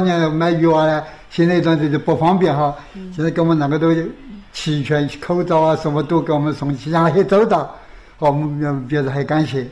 当年买药啊，现在这就不方便哈。现在给我们那个都齐全，口罩啊，什么都给我们送去，他且周到，我们表示很感谢。